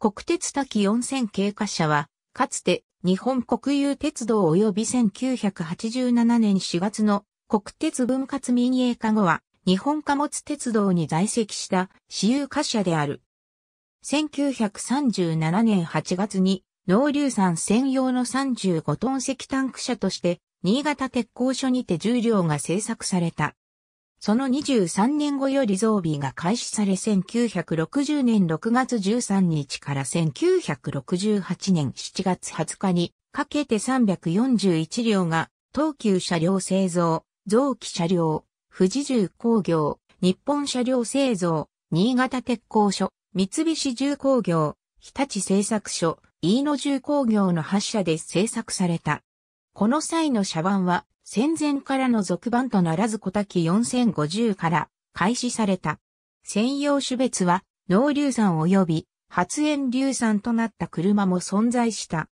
国鉄滝4000経過車は、かつて日本国有鉄道及び1987年4月の国鉄分割民営化後は、日本貨物鉄道に在籍した私有貨車である。1937年8月に、農流産専用の35トン石炭区車として、新潟鉄工所にて重量が製作された。その23年後より増備が開始され1960年6月13日から1968年7月20日にかけて341両が東急車両製造、臓器車両、富士重工業、日本車両製造、新潟鉄工所、三菱重工業、日立製作所、飯野重工業の発車で製作された。この際の車番は戦前からの続版とならず小滝4050から開始された。専用種別は、農硫酸及び発煙硫酸となった車も存在した。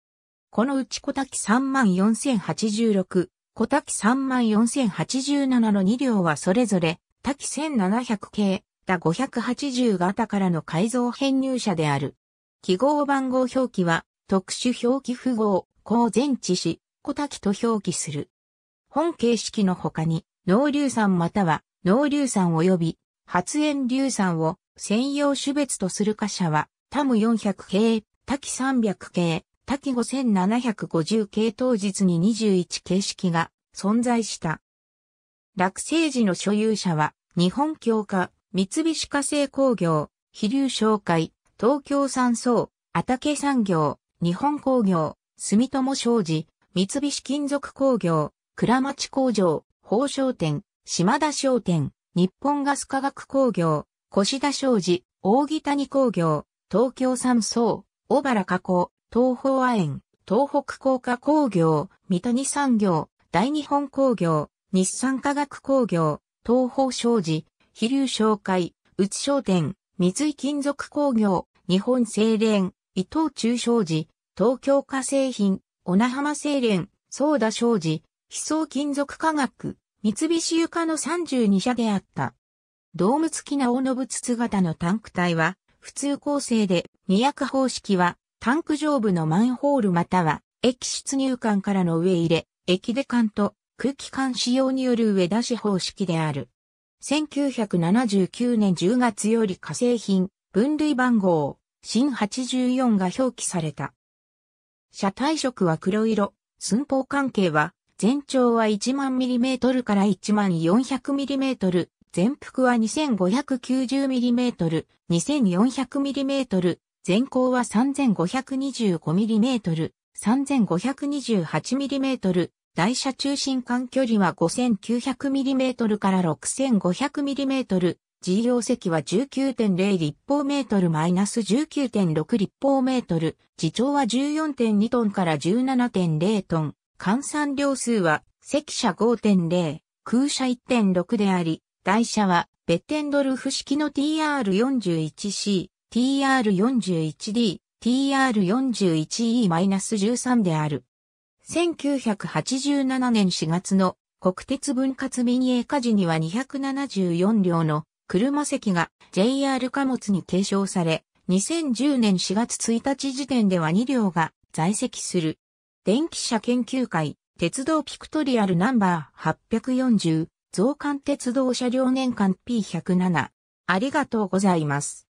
このうち小滝34086、小滝34087の2両はそれぞれ、滝1700系、だ580型からの改造編入車である。記号番号表記は、特殊表記符号、高前置し、小滝と表記する。本形式の他に、濃硫酸または濃硫酸及び発煙硫酸を専用種別とする貨車は、タム400系、タキ300系、タキ5750系当日に21形式が存在した。落成時の所有者は、日本教科、三菱化成工業、飛龍商会、東京産総、あたけ産業、日本工業、住友商事、三菱金属工業、倉町工場、宝商店、島田商店、日本ガス化学工業、越田商事、大木谷工業、東京三層、小原加工、東方亜鉛、東北工科工業、三谷産業、大日本工業、日産化学工業、東方商事、飛龍商会、宇商店、三井金属工業、日本製錬、伊藤忠商事、東京化製品、小名浜製錬、ソーダ商事、非礎金属化学、三菱床の32社であった。ドーム付きな大信筒型のタンク体は、普通構成で、二役方式は、タンク上部のマンホールまたは、液出入管からの上入れ、液出管と空気管使用による上出し方式である。1979年10月より化成品、分類番号、新84が表記された。車体色は黒色、寸法関係は全長は1万ミリメートルから1万4 0 0ミリメートル、全幅は2 5 9 0ミリメートル、2 4 0 0ミリメートル、全高は 3525mm、3528mm、台車中心間距離は 5900mm から 6500mm、自用席は19.0立方メートルマイナス19.6立方メートル、自長は14.2トンから17.0トン、換算量数は、赤車5.0、空車1.6であり、台車は、ベッテンドルフ式の TR41C、TR41D、TR41E-13 である。1987年4月の国鉄分割民営化時には274両の車席が JR 貨物に継承され、2010年4月1日時点では2両が在籍する。電気車研究会、鉄道ピクトリアルナンバー840、増刊鉄道車両年間 P107。ありがとうございます。